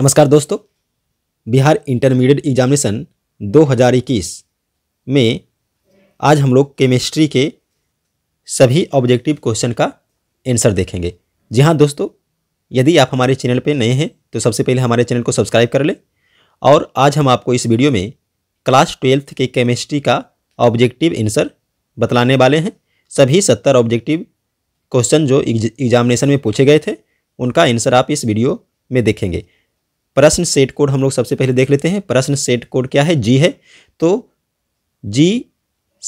नमस्कार दोस्तों Bihar intermediate examination 2021 में आज हम लोग केमिस्ट्री के सभी ऑब्जेक्टिव क्वेश्चन का आंसर देखेंगे जी हाँ दोस्तों यदि आप हमारे चैनल पर नए हैं तो सबसे पहले हमारे चैनल को सब्सक्राइब कर लें और आज हम आपको इस वीडियो में क्लास ट्वेल्थ के केमिस्ट्री का ऑब्जेक्टिव आंसर बतलाने वाले हैं सभी सत्तर ऑब्जेक्टिव क्वेश्चन जो एग्जामिनेशन में पूछे गए थे उनका आंसर आप इस वीडियो में देखेंगे प्रश्न सेट कोड हम लोग सबसे पहले देख लेते हैं प्रश्न सेट कोड क्या है जी है तो जी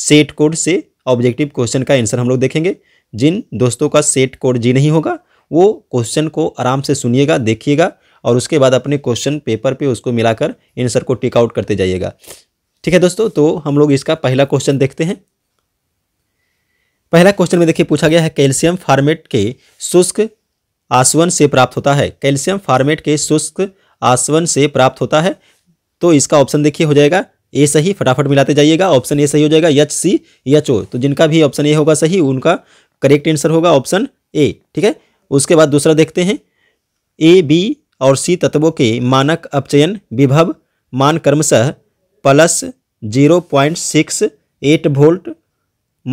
सेट कोड से ऑब्जेक्टिव क्वेश्चन का आंसर हम लोग देखेंगे जिन दोस्तों का सेट कोड जी नहीं होगा वो क्वेश्चन को आराम से सुनिएगा देखिएगा और उसके बाद अपने क्वेश्चन पेपर पे उसको मिलाकर आंसर को टिक आउट करते जाइएगा ठीक है दोस्तों तो हम लोग इसका पहला क्वेश्चन देखते हैं पहला क्वेश्चन में देखिए पूछा गया है कैल्शियम फार्मेट के शुष्क आसवन से प्राप्त होता है कैल्शियम फार्मेट के शुष्क आसवन से प्राप्त होता है तो इसका ऑप्शन देखिए हो जाएगा ए सही फटाफट मिलाते जाइएगा ऑप्शन ए सही हो जाएगा एच सी एच ओ तो जिनका भी ऑप्शन ए होगा सही उनका करेक्ट आंसर होगा ऑप्शन ए ठीक है उसके बाद दूसरा देखते हैं ए बी और सी तत्वों के मानक अपचयन विभव मान क्रमशः plus zero point six eight volt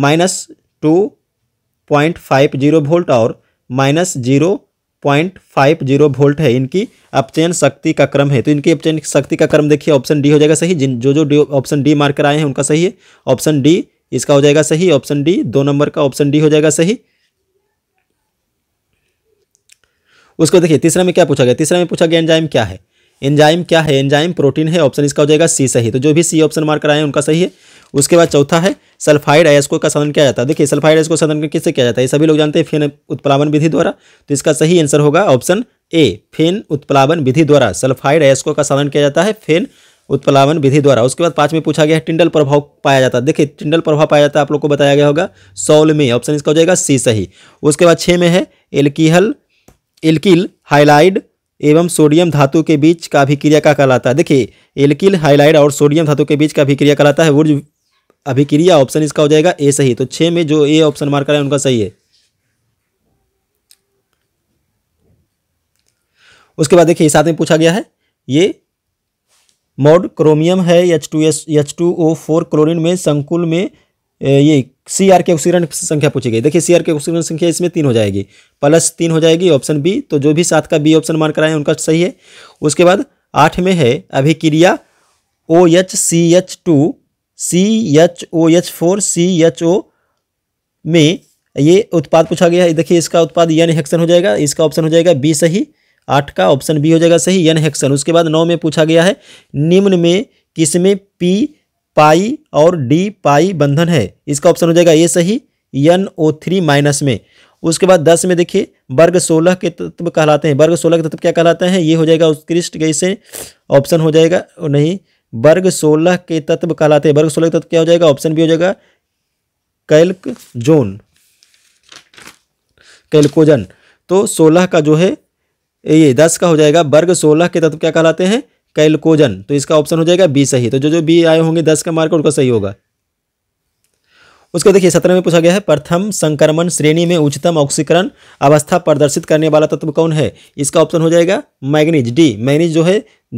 minus two point five zero volt और minus zero point five zero volt है इनकी अपचयन शक्ति का क्रम है तो इनकी अपचयन शक्ति का क्रम देखिए ऑप्शन डी हो जाएगा सही जिन जो जो ऑप्शन डी मार्कर आए हैं उनका सही है ऑप्शन डी इसका हो जाएगा सही ऑप्शन डी दो नंबर का ऑप्शन डी हो जाएगा सही उसको देखिए तीसरा में क्या पूछा गया तीसरा में पूछा गया एंजाइम क्या है एंजाइम क्या है एंजाइम प्रोटीन है ऑप्शन इसका हो जाएगा सी सही तो जो भी सी ऑप्शन मार्क कराए उनका सही है उसके बाद चौथा है सल्फाइड आयस्को का साधन किया जाता है देखिए सल्फाइड आयस्को साधन किससे किया जाता है सभी लोग जानते हैं फेन उत्प्लावन विधि द्वारा तो इसका सही आंसर होगा ऑप्शन ए फेन उत्प्लावन विधि द्वारा सल्फाइड आयस्को का साधन किया जाता है फेन उत्प्लावन विधि द्वारा उसके बाद पाँच में पूछा गया है टिंडल प्रभाव पाया जाता है देखिए टिंडल प्रभाव पाया जाता है आप लोग को बताया गया होगा सौल में ऑप्शन इसका हो जाएगा सी सही उसके बाद छः में है एल्कीहल एल्किल हाइलाइड एवं सोडियम धातु के बीच का अभिक्रिया का कहलाता है देखिए एल्किल हाइलाइड और सोडियम धातु के बीच का अभिक्रिया कहलाता है ऊर्ज अभिक्रिया ऑप्शन इसका हो जाएगा ए सही तो छः में जो ए ऑप्शन मार्कर है उनका सही है उसके बाद देखिए साथ में पूछा गया है ये मोड क्रोमियम है H two S H two O four chlorine में संकुल में ये सी आर के ऑक्सीकरण संख्या पूछी गई देखिए सी आर के ऑक्सीकरण संख्या इसमें तीन हो जाएगी प्लस तीन हो जाएगी ऑप्शन बी तो जो भी सात का बी ऑप्शन मान आए उनका सही है उसके बाद आठ में है अभिक्रिया O H C H two C H O H four C H O में ये उत्पाद पूछा गया है देखिए इसका उत्पाद यन हेक्सन हो जाएगा इसका ऑप्शन हो जाएगा बी सही आठ का ऑप्शन बी हो जाएगा सही यन हेक्सन उसके बाद नौ में पूछा गया है निम्न में किसमें पी पाई और डी पाई बंधन है इसका ऑप्शन हो जाएगा ए सही एन ओ थ्री माइनस में उसके बाद दस में देखिए वर्ग सोलह के तत्व कहलाते हैं वर्ग सोलह के तत्व क्या कहलाते हैं ये हो जाएगा उत्कृष्ट कैसे ऑप्शन हो जाएगा नहीं वर्ग सोलह के तत्व कहलाते हैं वर्ग सोलह के तत्व क्या हो जाएगा ऑप्शन भी हो जाएगा कैल्क जोन कैल्कोजन तो सोलह का जो है ये दस का हो जाएगा वर्ग सोलह के तत्व क्या कहलाते हैं कैलकोजन तो इसका ऑप्शन हो जाएगा बी सही तो जो जो बी आए होंगे दस का मार्क उनका सही होगा उसको देखिए सत्रह में पूछा गया है प्रथम संक्रमण श्रेणी में उच्चतम ऑक्सीकरण अवस्था प्रदर्शित करने वाला तत्व कौन है इसका ऑप्शन हो जाएगा मैग्नीज डी मैग्नीज जो है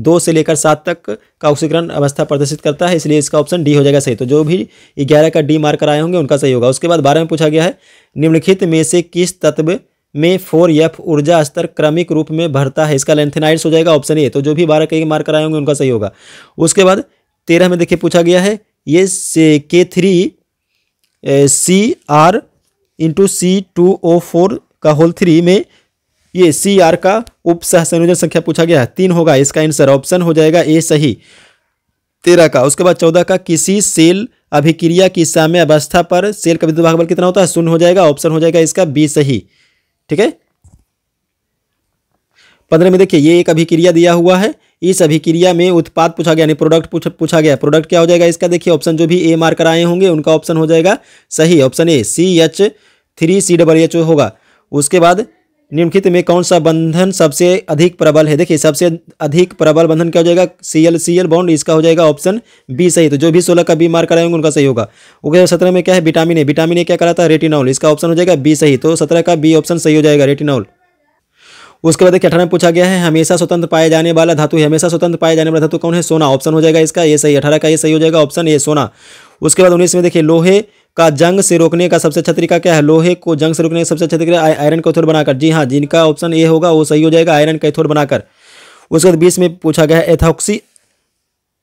दो से लेकर सात तक का ऑक्सीकरण अवस्था प्रदर्शित करता है इसलिए इसका ऑप्शन डी हो जाएगा सही तो जो भी ग्यारह का डी मार्कर आए होंगे उनका सही होगा उसके बाद बारह में पूछा गया है निम्नलिखित में से किस तत्व में फोर एफ ऊर्जा स्तर क्रमिक रूप में भरता है इसका लेंथेनाइड्स हो जाएगा ऑप्शन ए तो जो भी बारह कई मार्क कराए होंगे उनका सही होगा उसके बाद तेरह में देखिए पूछा गया है ये K three C R into C two O four का होल थ्री में ये सी आर का उप सहसंयोजन संख्या पूछा गया है तीन होगा इसका आंसर ऑप्शन हो जाएगा ए सही तेरह का उसके बाद चौदह का किसी सेल अभिक्रिया की साम्य अवस्था पर सेल का विद्युत भाग बल कितना होता है शून्य हो जाएगा ऑप्शन हो जाएगा इसका बी सही ठीक है पंद्रह में देखिए ये एक अभिक्रिया दिया हुआ है इस अभिक्रिया में उत्पाद पूछा गया यानी प्रोडक्ट पूछ पूछा गया प्रोडक्ट क्या हो जाएगा इसका देखिए ऑप्शन जो भी ए मार कर आए होंगे उनका ऑप्शन हो जाएगा सही option A C H three C double H होगा उसके बाद निम्नलिखित में कौन सा बंधन सबसे अधिक प्रबल है देखिए सबसे अधिक प्रबल बंधन क्या हो जाएगा C L C L bond इसका हो जाएगा ऑप्शन बी सही तो जो भी सोलह का बी मार्क कराएंगे उनका सही होगा ओके सत्रह में क्या है विटामिन ए विटामिन ए क्या कराता है रेटिनॉल इसका ऑप्शन हो जाएगा बी सही तो सत्रह का बी ऑप्शन सही हो जाएगा रेटिनॉल उसके बाद अठारह में पूछा गया है हमेशा स्वतंत्र पाए जाने वाला धातु है हमेशा स्वतंत्र पाए जाने वाला धातु कौन है सोना ऑप्शन हो जाएगा इसका ये सही अठारह का ये सही हो जाएगा ऑप्शन ए सोना उसके बाद उन्नीस में देखिए लोहे का जंग से रोकने का सबसे अच्छा तरीका क्या है लोहे को जंग से रोकने का सबसे अच्छा तरीका आयरन कैथोड बनाकर जी हाँ जिनका ऑप्शन ए होगा वो सही हो जाएगा आयरन कैथोड बनाकर उसके बाद बीस में पूछा गया है एथॉक्सी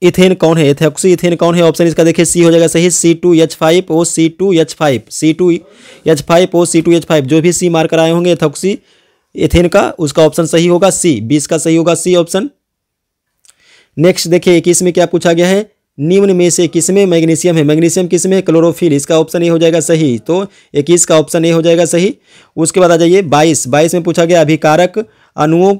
इथेन कौन है एथॉक्सी इथेन कौन है ऑप्शन इसका देखिए सी हो जाएगा सही C two H five O C two H five C two H five O C two H five जो भी सी मार कर आए होंगे एथॉक्सी इथेन का उसका ऑप्शन सही होगा सी बीस का सही होगा सी ऑप्शन नेक्स्ट देखिए इक्कीस में क्या पूछा गया है निम्न में से किसमें मैग्नीशियम है मैग्नीशियम किसमें क्लोरोफिल इसका ऑप्शन ये हो जाएगा सही तो इक्कीस का ऑप्शन ये हो जाएगा सही उसके बाद आ जाइए बाईस बाईस में पूछा गया अभिकारक अणुओं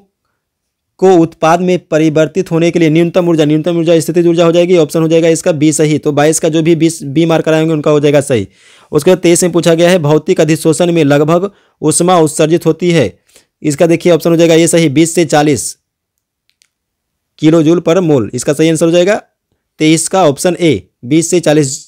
को उत्पाद में परिवर्तित होने के लिए न्यूनतम ऊर्जा न्यूनतम ऊर्जा स्थिति ऊर्जा हो जाएगी ऑप्शन हो जाएगा इसका बी सही तो बाईस का जो भी बीस बी मार्क कराएंगे उनका हो जाएगा सही उसके बाद तेईस में पूछा गया है भौतिक अधिशोषण में लगभग उष्मा उत्सर्जित होती है इसका देखिए ऑप्शन हो जाएगा ये सही बीस से चालीस किलो जूल पर मोल इसका सही आंसर हो जाएगा तेईस का ऑप्शन ए बीस से चालीस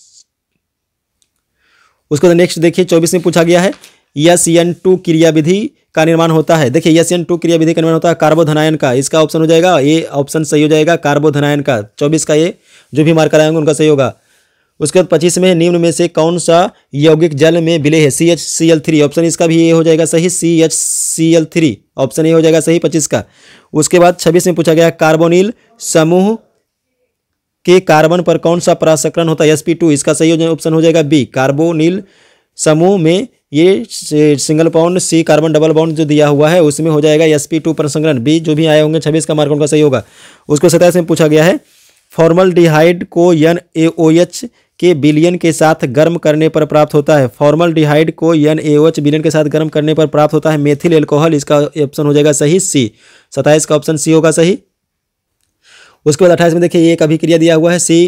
उसके बाद नेक्स्ट देखिए चौबीस में पूछा गया है यस एन टू क्रियाविधि का निर्माण होता है देखिए यस एन टू क्रियाविधि का निर्माण होता है कार्बोधनायन का इसका ऑप्शन हो जाएगा ए ऑप्शन सही हो जाएगा कार्बोधनायन का चौबीस का ये जो भी मार्कर आएंगे उनका सही होगा उसके बाद पच्चीस में निम्न में से कौन सा यौगिक जल में विले है C H C L three option इसका भी ये हो जाएगा सही C H C L three option A हो जाएगा सही पच्चीस का उसके बाद छब्बीस में पूछा गया कार्बोनिल समूह के कार्बन पर कौन सा परासंकरण होता है एस इसका सही ऑप्शन हो जाएगा बी कार्बोनिल समूह में ये single bond C carbon double bond जो दिया हुआ है उसमें हो जाएगा एस पी टू प्रसंकरण बी जो भी आए होंगे छब्बीस का मार्क उनका सही होगा उसको सताइस में पूछा गया है फॉर्मल डिहाइड को एन ए ओ एच के बिलियन के साथ गर्म करने पर प्राप्त होता है फॉर्मल डिहाइड को एन ए ओ एच बिलियन के साथ गर्म करने पर प्राप्त होता है मेथिल एल्कोहल इसका ऑप्शन हो जाएगा सही सी सताइस का ऑप्शन सी होगा सही उसके बाद अट्ठाईस में देखिए ये एक अभिक्रिया दिया हुआ है C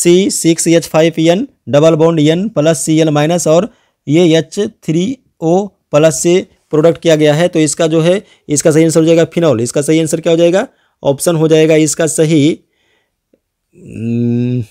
C six H five N double bond N plus C L minus और ये एच थ्री ओ प्लस से प्रोडक्ट किया गया है तो इसका जो है इसका सही आंसर हो जाएगा फिनॉल इसका सही आंसर क्या हो जाएगा ऑप्शन हो जाएगा इसका सही हम्म,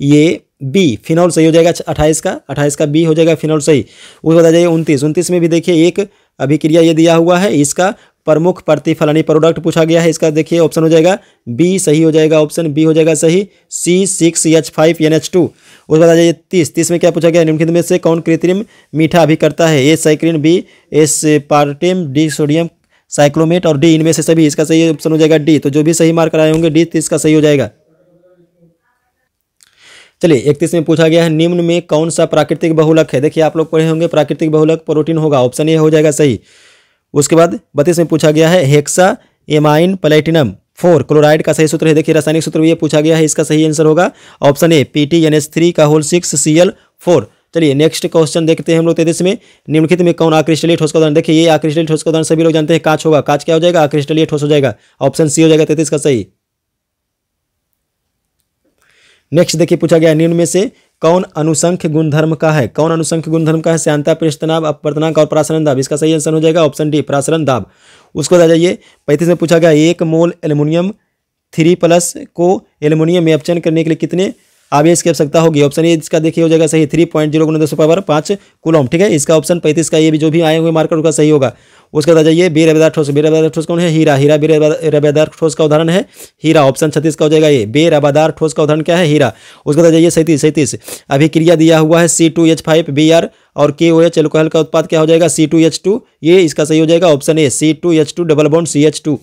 ये बी फिनॉल सही हो जाएगा अट्ठाईस का अट्ठाईस का बी हो जाएगा फिनॉल सही वो बता जाइए उनतीस उनतीस में भी देखिए एक अभिक्रिया ये दिया हुआ है इसका प्रमुख प्रतिफलनी प्रोडक्ट पूछा गया है इसका देखिए ऑप्शन हो जाएगा बी सही हो जाएगा ऑप्शन बी हो जाएगा सही C six H five N H two उसके बाद आ जाइए तीस तीस में क्या पूछा गया निम्नलिखित में से कौन कृत्रिम मीठा अभी करता है A saccharin B aspartame D sodium cyclamate और डी इनमें से सभी इसका सही ऑप्शन हो जाएगा डी तो जो भी सही मार्क आए होंगे डी तीस का सही हो जाएगा चलिए इकतीस में पूछा गया है निम्न में कौन सा प्राकृतिक बहुलक है देखिए आप लोग पढ़े होंगे प्राकृतिक बहुलक प्रोटीन होगा ऑप्शन ए हो जाएगा सही उसके बाद बत्तीस में पूछा गया है hexa ammine platinum four chloride का सही सूत्र है देखिए रासायनिक सूत्र भी ये पूछा गया है इसका सही आंसर होगा option A P T N S three का whole six C L four चलिए नेक्स्ट क्वेश्चन देखते हैं हम लोग तेतीस में निम्नलिखित में कौन आकृष्टलीय ठोस का उदाहरण देखिए ये आकृष्टलीय ठोस का उदाहरण सभी लोग जानते हैं कांच होगा कांच क्या हो जाएगा आकृष्टलीय ठोस हो जाएगा ऑप्शन सी हो जाएगा तेतीस का सही नेक्स्ट देखिए पूछा गया निम्न में से कौन अनुसंख्य गुणधर्म का है कौन अनुसंख्य गुणधर्म का है श्यांता पृष्ठनाभ अपवर्तनांक और प्रासरण दाब इसका सही आंसर हो जाएगा ऑप्शन डी प्रासरण दाब उसको बता जाइए पैंतीस में पूछा गया एक मोल एल्यूमिनियम थ्री प्लस को एल्यूमिनियम में अपचयन करने के लिए कितने आप ये स्केप सकता होगी ऑप्शन ये इसका देखिए हो जाएगा सही थ्री पॉइंट जीरो गुना दस पावर पाँच कुलम ठीक है इसका ऑप्शन पैंतीस का ये भी जो भी आए हुए मार्कर उसका सही होगा उसका बाद जाइए बी रवेदार ठोस बी रवेदार ठोस कौन है हीरा हीरा बी रवेदार ठोस का उदाहरण है हीरा ऑप्शन छत्तीस का हो जाएगा ये बे रवादार ठोस का उदाहरण क्या है हीरा उसके बाद जाइए सैंतीस सैंतीस अभी क्रिया दिया हुआ है C two H five B R और के ओ एच एल्कोहल का उत्पाद क्या हो जाएगा सी टू एच टू ये इसका सही हो जाएगा option A C two H two double bond C H two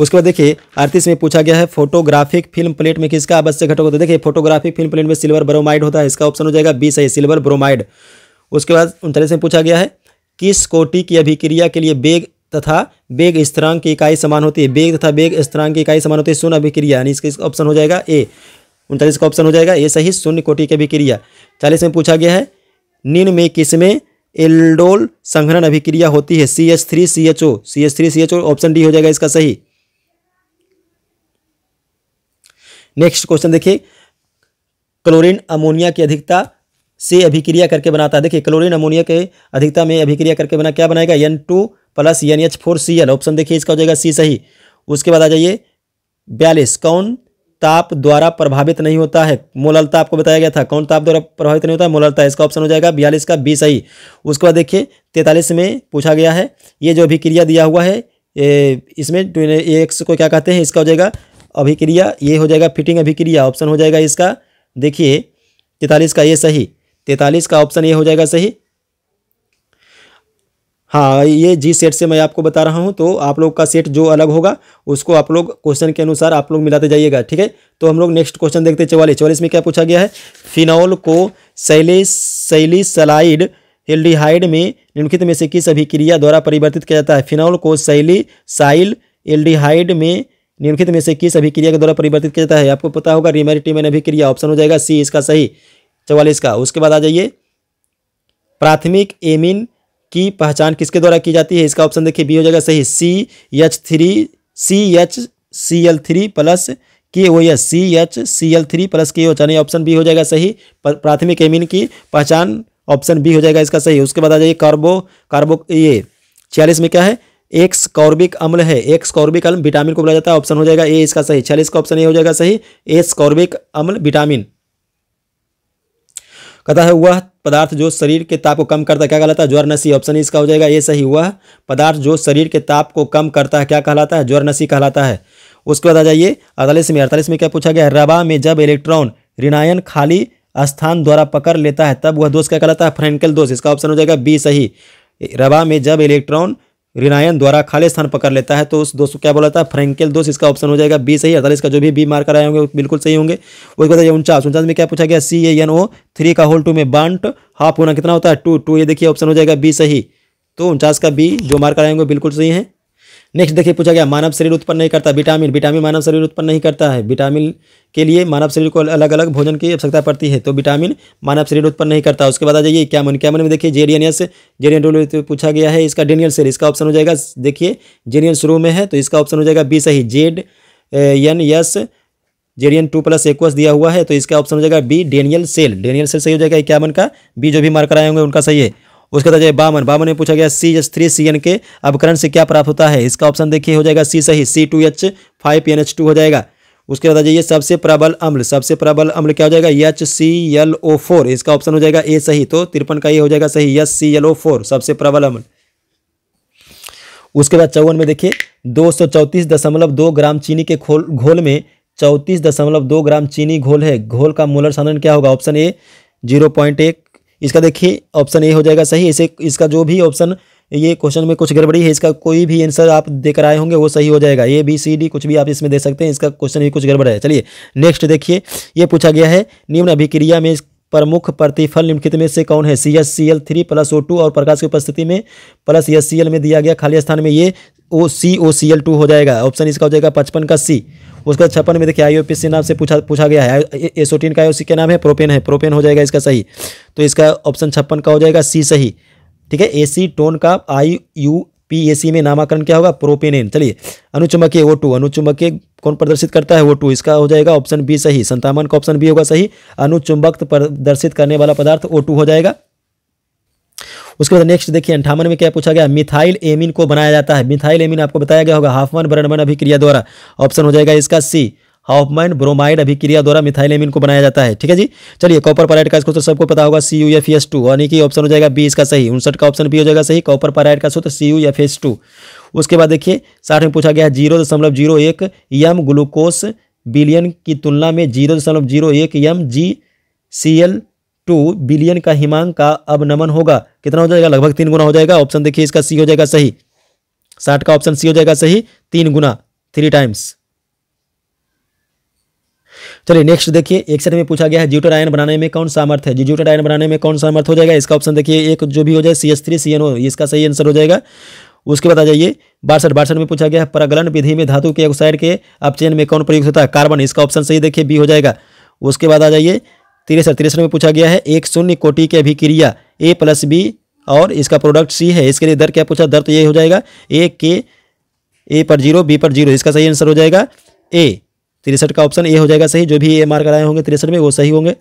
उसके बाद देखिए अड़तीस में पूछा गया है फोटोग्राफिक फिल्म प्लेट में किसका आवश्यक घटक होता है देखिए फोटोग्राफिक फिल्म प्लेट में सिल्वर ब्रोमाइड होता है इसका ऑप्शन हो जाएगा बी सही सिल्वर ब्रोमाइड उसके बाद उनतालीस में पूछा गया है किस कोटि की अभिक्रिया के लिए बेग तथा बेग स्त्रांग की इकाई समान होती है बेग तथा बेग स्थिरांक की इकाई समान होती है शून्य अभिक्रिया यानी इसका ऑप्शन हो जाएगा ए उनतालीस का ऑप्शन हो जाएगा ए सही शून्य कोटि की अभिक्रिया चालीस में पूछा गया है निन्न में किसमें एल्डोल संघनन अभिक्रिया होती है C H three C H O C H three C H O option D हो जाएगा इसका सही नेक्स्ट क्वेश्चन देखिए क्लोरीन अमोनिया की अधिकता से अभिक्रिया करके बनाता है देखिए क्लोरीन अमोनिया के अधिकता में अभिक्रिया करके बना क्या बनाएगा N two plus N H four C L option देखिए इसका हो जाएगा सी सही उसके बाद आ जाइए बयालीस कौन ताप द्वारा प्रभावित नहीं होता है मोललता आपको बताया गया था कौन ताप द्वारा प्रभावित नहीं होता है मोललता इसका ऑप्शन हो जाएगा बयालीस का बी सही उसके बाद देखिए तैंतालीस में पूछा गया है ये जो अभिक्रिया दिया हुआ है इसमें एक्स तो को क्या कहते हैं इसका हो जाएगा अभिक्रिया ये हो जाएगा फिटिंग अभिक्रिया ऑप्शन हो जाएगा इसका देखिए तैतालीस का ये सही तैतालीस का ऑप्शन ये हो जाएगा सही हाँ ये जी सेट से मैं आपको बता रहा हूँ तो आप लोग का सेट जो अलग होगा उसको आप लोग क्वेश्चन के अनुसार आप लोग मिलाते जाइएगा ठीक है तो हम लोग नेक्स्ट क्वेश्चन देखते हैं चौवालीस चौवालीस में क्या पूछा गया है फिनॉल को सैली सैलीसलाइड एल्डिहाइड में निम्नलिखित में से किस अभिक्रिया द्वारा परिवर्तित किया जाता है फिनॉल को सैली साइल एल्डिहाइड में निम्नलिखित में से किस अभिक्रिया के द्वारा परिवर्तित किया जाता है आपको पता होगा रिमेरिटिमेन अभिक्रिया ऑप्शन हो जाएगा सी इसका सही चौवालीस का उसके बाद आ जाइए प्राथमिक एमिन की पहचान किसके द्वारा की जाती है इसका ऑप्शन देखिए बी हो जाएगा सही C H three C H C L three plus K O S C H C L three plus K O यानी ऑप्शन बी हो जाएगा सही प्राथमिक एमिन की पहचान ऑप्शन बी हो जाएगा इसका सही उसके बाद आ जाइए कार्बो कार्बो ये छियालीस में क्या है एक्स कॉर्बिक अम्ल है एक्स कॉर्बिक अम्ल विटामिन को बोला जाता है ऑप्शन हो जाएगा ए इसका सही छियालीस का ऑप्शन ए हो जाएगा सही एस कॉर्बिक अम्ल विटामिन कहता है वह पदार्थ जो शरीर के ताप को कम करता है क्या कहलाता है ज्वर नसी ऑप्शन इसका हो जाएगा ये सही हुआ पदार्थ जो शरीर के ताप को कम करता है क्या कहलाता है ज्वर नसी कहलाता है उसके बाद आ जाइए अड़तालीस में अड़तालीस में क्या पूछा गया रबा में जब इलेक्ट्रॉन ऋणायन खाली स्थान द्वारा पकड़ लेता है तब वह दोष क्या कहलाता है फ्रेंकल दोष इसका ऑप्शन हो जाएगा बी सही रबा में जब इलेक्ट्रॉन रिनायन द्वारा खाली स्थान पकड़ लेता है तो उस दोस्त को क्या बोला था फ्रेंकेल दोस्त इसका ऑप्शन हो जाएगा बी सही अड़तालीस का जो भी बी कर कराए होंगे बिल्कुल सही होंगे उसके बाद उनचास उनचास में क्या पूछा गया C A N O three का होल टू में बांट हाफ होना कितना होता है टू टू ये देखिए ऑप्शन हो जाएगा बी सही तो उनचास का बी जो मार कर आएंगे बिल्कुल सही है नेक्स्ट देखिए पूछा गया मानव शरीर उत्पन्न नहीं करता विटामिन विटामिन मानव शरीर उत्पन्न नहीं करता है विटामिन के लिए मानव शरीर को अलग अलग भोजन की आवश्यकता पड़ती है तो विटामिन मानव शरीर उत्पन्न नहीं करता उसके बाद आ जाइए कैमन कैमन में देखिए जेरियन एस जेरियन रूल पूछा गया है इसका डेनियल सेल इसका ऑप्शन हो जाएगा देखिए जेरियन शुरू में है तो इसका ऑप्शन हो जाएगा बी सही जेड एन एस जेरियन टू प्लस एक्वस दिया हुआ है तो इसका ऑप्शन हो जाएगा B Daniell cell Daniell cell सही हो जाएगा इक्यावन का बी जो भी मार्कर आए होंगे उनका सही है उसके बाद जाए बावन बावन में पूछा गया C H three C N के अवकरण से क्या प्राप्त होता है इसका ऑप्शन देखिए हो जाएगा सी सही C two H five N H two हो जाएगा उसके बाद आ जाइए सबसे प्रबल अम्ल सबसे प्रबल अम्ल क्या हो जाएगा H C L O four इसका ऑप्शन हो जाएगा ए सही तो तिरपन का ये हो जाएगा सही H C L O four सबसे प्रबल अम्ल उसके बाद चौवन में देखिए दो सौ चौंतीस दशमलव दो ग्राम चीनी के खोल घोल में चौंतीस दशमलव दो ग्राम चीनी घोल है घोल का मूलर साधन क्या होगा ऑप्शन ए जीरो पॉइंट एक इसका देखिए ऑप्शन ए हो जाएगा सही इसे इसका जो भी ऑप्शन ये क्वेश्चन में कुछ गड़बड़ी है इसका कोई भी आंसर आप देकर आए होंगे वो सही हो जाएगा ए बी सी डी कुछ भी आप इसमें दे सकते हैं इसका क्वेश्चन भी कुछ गड़बड़ है चलिए नेक्स्ट देखिए ये पूछा गया है निम्न अभिक्रिया में प्रमुख प्रतिफल निम्नलिखित में से कौन है C S C L three plus O two और प्रकाश की उपस्थिति में प्लस एस सी एल में दिया गया खाली स्थान में ये ओ सी ओ सी एल टू हो जाएगा ऑप्शन इसका हो जाएगा पचपन का सी उसके बाद छप्पन में देखिए आई ओ पी सी नाम से पूछा पूछा गया है एसोटीन का आई ओ नाम है प्रोपेन है प्रोपेन हो जाएगा इसका सही तो इसका ऑप्शन छप्पन का हो जाएगा सी सही ठीक है ए सी टोन का आई यू पी ए सी में नामाकरण क्या होगा एन चलिए अनुचुमक ओ टू अनुचुमक कौन प्रदर्शित करता है वो टू इसका हो जाएगा ऑप्शन बी सही संतावन का ऑप्शन बी होगा सही अनुचुंबक प्रदर्शित करने वाला पदार्थ ओ टू हो जाएगा उसके बाद नेक्स्ट देखिए अंठावन में क्या पूछा गया मिथाइल एमिन को बनाया जाता है मिथाइल एमिन आपको बताया गया होगा हाफमन ब्रनमन अभिक्रिया द्वारा ऑप्शन हो जाएगा इसका सी हाफमन ब्रोमाइड अभिक्रिया द्वारा मिथाइल एमिन को बनाया जाता है ठीक है जी चलिए कॉपर पाराइड का सूत्र सबको पता होगा C U F S two यानी कि ऑप्शन हो जाएगा बी इसका सही उनसठ का ऑप्शन बी हो जाएगा सही कॉपर पाराइड का सूत्र C U F S two उसके बाद देखिए साठ में पूछा गया जीरो दशमलव जीरो एक यम ग्लूकोस बिलियन की तुलना में जीरो दशमलव जीरो एक M G C L two बिलियन का हिमांक का अवनमन होगा कितना हो जाएगा लगभग तीन गुना हो जाएगा ऑप्शन देखिए इसका सी हो जाएगा सही साठ का ऑप्शन सी हो जाएगा सही तीन गुना थ्री टाइम्स चलिए नेक्स्ट देखिए एक सेट में पूछा गया है ज्यूटर आयन बनाने में कौन सामर्थ है ज्यूटर आयन बनाने में कौन सामर्थ हो जाएगा इसका ऑप्शन देखिए एक जो भी हो जाए C S three C N O इसका सही आंसर हो जाएगा उसके बाद आ जाइए बासठ बासठ में पूछा गया है प्रगलन विधि में धातु के ऑक्साइड के अपचयन में कौन प्रयुक्त होता है कार्बन इसका ऑप्शन सही देखिए बी हो जाएगा उसके बाद आ जाइए तिरसठ तिरसठ में पूछा गया है एक शून्य कोटि के अभिक्रिया ए प्लस बी और इसका प्रोडक्ट सी है इसके लिए दर क्या पूछा दर तो ये हो जाएगा ए के ए पर जीरो बी पर जीरो इसका सही आंसर हो जाएगा ए तिरसठ का ऑप्शन ए हो जाएगा सही जो भी ए मार्क आए होंगे तिरसठ में वो सही होंगे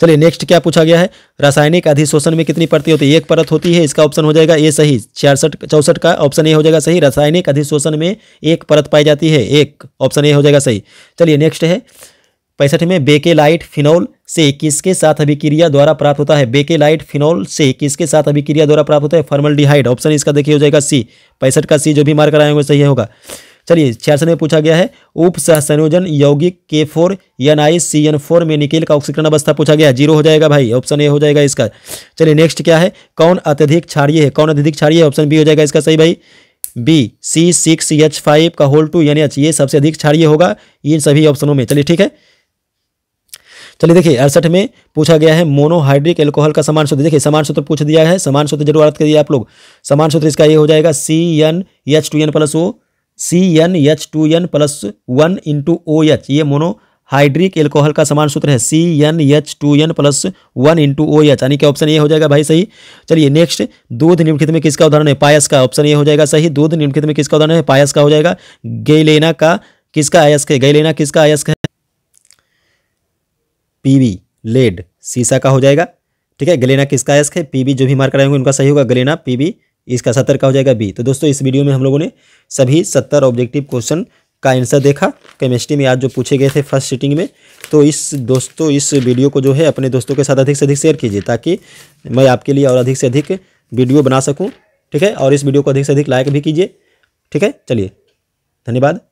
चलिए नेक्स्ट क्या पूछा गया है रासायनिक अधिशोषण में कितनी परतें होती है एक परत होती है इसका ऑप्शन हो जाएगा ए सही छियासठ चौसठ का ऑप्शन ए हो जाएगा सही रासायनिक अधिशोषण में एक परत पाई जाती है एक ऑप्शन ए हो जाएगा सही चलिए नेक्स्ट है पैंसठ में बेकेलाइट फिनोल से किसके साथ अभिक्रिया द्वारा प्राप्त होता है बेकेलाइट फिनोल से किसके साथ अभिक्रिया द्वारा प्राप्त होता है फॉर्मल ऑप्शन इसका देखिए हो जाएगा सी पैंसठ का सी जो भी मार्क आएंगे सही होगा चलिए छियासठ में पूछा गया है उप सह संयोजन यौगिक K four N I C N four में निकेल का ऑक्सीकरण अवस्था पूछा गया जीरो हो जाएगा भाई ऑप्शन ए हो जाएगा इसका चलिए नेक्स्ट क्या है कौन अत्यधिक क्षारिय है कौन अत्यधिक क्षारिय है ऑप्शन बी हो जाएगा इसका सही भाई B C six H five का होल टू यानी एच ये सबसे अधिक क्षारिय होगा इन सभी ऑप्शनों में चलिए ठीक है चलिए देखिए अड़सठ में पूछा गया है मोनोहाइड्रिक एल्कोहल का समान सूत्र देखिए समान सूत्र पूछ दिया है समान सूत्र जरूर अर्थ करिए आप लोग समान सूत्र इसका ये हो जाएगा C N H two N plus O C N H two N plus one into O H ये मोनोहाइड्रिक एल्कोहल का समान सूत्र है C N H two N plus one into O H यानी कि ऑप्शन ये हो जाएगा भाई सही चलिए नेक्स्ट दूध निम्नलिखित में किसका उदाहरण है पायस का ऑप्शन ये हो जाएगा सही दूध निम्नलिखित में किसका उदाहरण है पायस का हो जाएगा गैलेना का किसका आयस्क है गेलेना किसका आयस्क है वी लेड सीसा का हो जाएगा ठीक है गलेना किसका एस्क है वी जो भी मार्क कराएंगे उनका सही होगा गलेना वी इसका सत्तर का हो जाएगा बी तो दोस्तों इस वीडियो में हम लोगों ने सभी सत्तर ऑब्जेक्टिव क्वेश्चन का आंसर देखा केमिस्ट्री में आज जो पूछे गए थे फर्स्ट सीटिंग में तो इस दोस्तों इस वीडियो को जो है अपने दोस्तों के साथ अधिक से अधिक शेयर कीजिए ताकि मैं आपके लिए और अधिक से अधिक वीडियो बना सकूँ ठीक है और इस वीडियो को अधिक से अधिक लाइक भी कीजिए ठीक है चलिए धन्यवाद